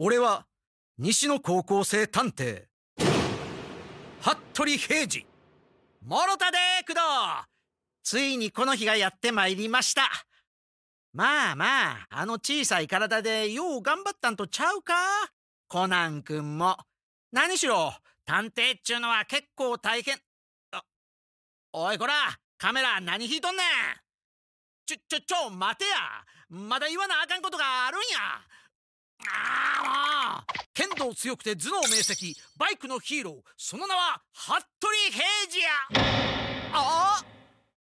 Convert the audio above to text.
俺は西の高校生探偵服部平次諸田で工藤ついにこの日がやってまいりましたまあまああの小さい体でよう頑張ったんとちゃうかコナン君も何しろ探偵っちゅうのは結構大変あおいこらカメラ何引いとんねんちょちょちょ待てやまだ言わなあかんことがあるんや道強くて頭脳明晰バイクのヒーローその名は服部平次や！